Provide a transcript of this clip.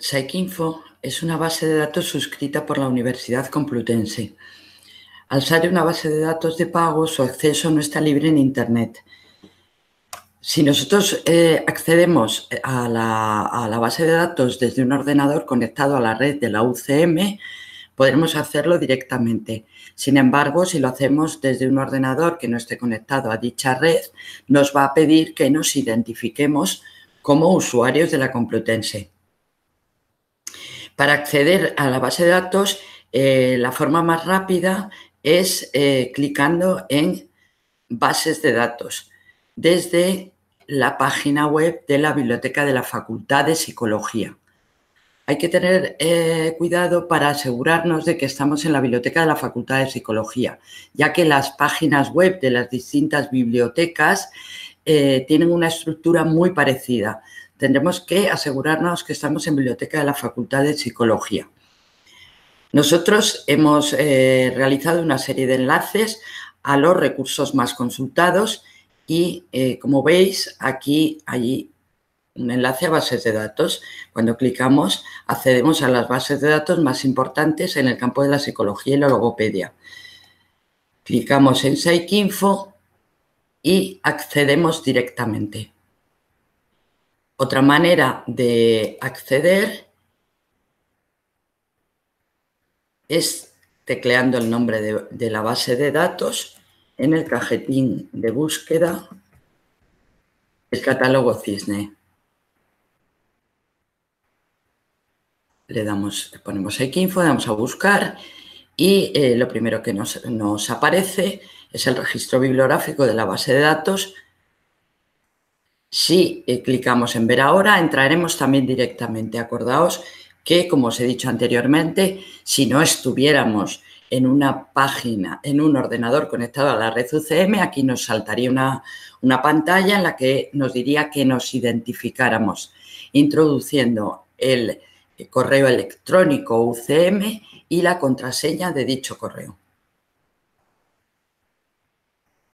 SAICinfo es una base de datos suscrita por la Universidad Complutense. Al ser una base de datos de pago, su acceso no está libre en Internet. Si nosotros eh, accedemos eh, a la, base de datos desde un ordenador conectado a la red de la UCM, podremos hacerlo directamente. Sin embargo, si lo hacemos desde un ordenador que no esté conectado a dicha red, nos va a pedir que nos identifiquemos como usuarios de la Complutense. Para acceder a la base de datos, eh, la forma más rápida es eh, clicando en bases de datos desde la página web de la Biblioteca de la Facultad de Psicología. Hay que tener eh, cuidado para asegurarnos de que estamos en la Biblioteca de la Facultad de Psicología, ya que las páginas web de las distintas bibliotecas tienen una estructura muy parecida tendremos que asegurarnos que estamos en biblioteca de la Facultad de Psicología. Nosotros hemos eh, realizado una serie de enlaces a los recursos más consultados y, eh, como veis, aquí hay un enlace a bases de datos. Cuando clicamos, accedemos a las bases de datos más importantes en el campo de la psicología y la logopedia. Clicamos en Psych y accedemos directamente. Otra manera de acceder es tecleando el nombre de, la base de datos en el cajetín de búsqueda del catálogo Cisne. le damos, ponemos aquí info damos a buscar y eh, lo primero que nos aparece es el registro bibliográfico de la base de datos si eh, clicamos en ver ahora, entraremos también directamente. Acordaos que, como os he dicho anteriormente, si no estuviéramos en una página, en un ordenador conectado a la red UCM, aquí nos saltaría una, una pantalla en la que nos diría que nos identificáramos introduciendo el eh, correo electrónico UCM y la contraseña de dicho correo.